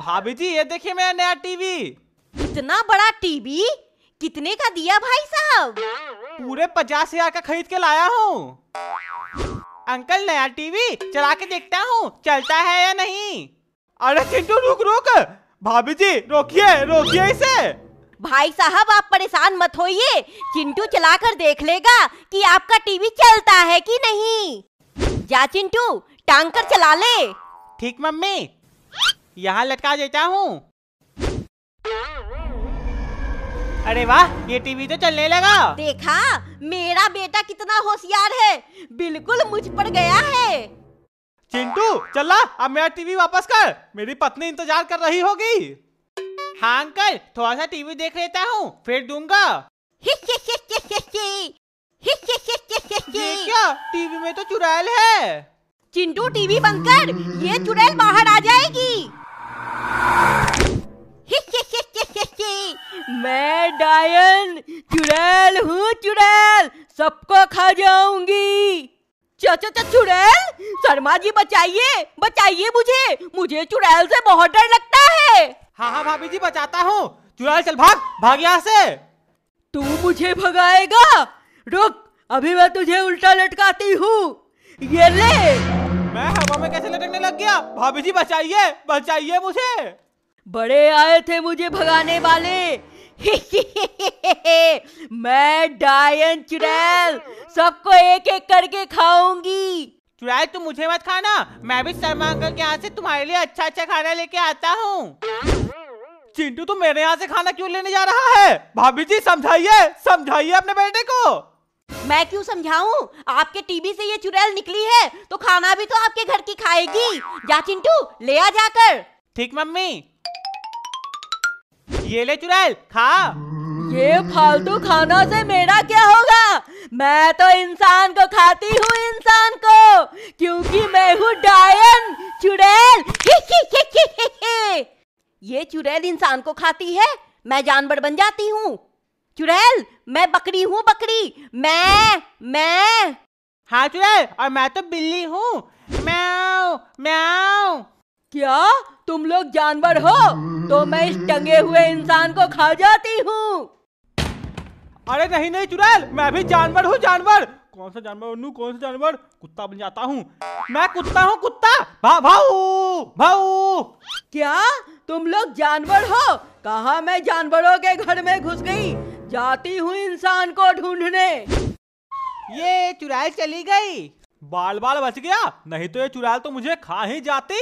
भाभी जी ये देखिए मेरा नया टीवी इतना बड़ा टीवी कितने का दिया भाई साहब पूरे पचास हजार का खरीद के लाया हूँ अंकल नया टीवी चला के देखता हूँ चलता है या नहीं अरे चिंटू रुक रुक भाभी जी रोकिए रोकिए इसे भाई साहब आप परेशान मत होइए चिंटू चलाकर देख लेगा कि आपका टीवी चलता है कि नहीं जा चिंटू टांग कर चला ले ठीक मम्मी यहाँ लटका देता हूँ अरे वाह ये टीवी तो चलने लगा देखा मेरा बेटा कितना होशियार है बिल्कुल मुझ पर गया है चिंटू चला अब मेरा टीवी वापस कर मेरी पत्नी इंतजार कर रही होगी हाँ अंकल थोड़ा सा टीवी देख लेता हूँ फिर दूंगा ये क्या टीवी में तो चुड़ैल है चिंटू टीवी बंद कर ये चुड़ैल बाहर आ जाएगी मैं डायन चुड़ैल हूँ चुड़ैल सबको खा जाऊंगी चाचा चा चुड़ैल शर्मा जी बचाइए बचाइए मुझे मुझे चुड़ैल से बहुत डर लगता है हाँ हाँ भाभी जी बचाता हूँ चुड़ैल चल भाग भाग यहाँ से तू मुझे भगाएगा रुक अभी मैं तुझे उल्टा लटकाती हूँ ये ले मैं हवा में कैसे लटकने लग गया भाभी जी बचाइए बचाइए मुझे बड़े आए थे मुझे भगाने वाले मैं डायन चुड़ैल सबको एक एक करके खाऊंगी चुड़ैल तुम मुझे मत खाना मैं भी शर्मा अंकल के यहाँ से तुम्हारे लिए अच्छा अच्छा खाना लेके आता हूँ चिंटू तुम मेरे यहाँ से खाना क्यों लेने जा रहा है भाभी जी समझाइए समझाइए अपने बेटे को मैं क्यों समझाऊं? आपके टीवी से ये चुड़ैल निकली है तो खाना भी तो आपके घर की खाएगी जा चिंटू ले आ जाकर ठीक मम्मी ये ले चुड़ैल खा ये फालतू खाना से मेरा क्या होगा मैं तो इंसान को खाती हूँ इंसान को क्योंकि मैं हूँ डायन चुड़ैल ये चुड़ैल इंसान को खाती है मैं जानवर बन जाती हूँ चुड़ैल मैं बकरी हूँ बकरी मैं मैं हाँ चुड़ैल और मैं तो बिल्ली हूँ म्याओ म्याओ क्या तुम लोग जानवर हो तो मैं इस टंगे हुए इंसान को खा जाती हूँ अरे नहीं नहीं चुड़ैल मैं भी जानवर हूँ जानवर कौन सा जानवर बनू कौन सा जानवर कुत्ता बन जाता हूँ मैं कुत्ता हूँ कुत्ता भा भाऊ भाऊ क्या तुम लोग जानवर हो कहा मैं जानवरों के घर में घुस गई जाती हूँ इंसान को ढूंढने ये चुराल चली गई बाल बाल बच गया नहीं तो ये चुराल तो मुझे खा ही जाती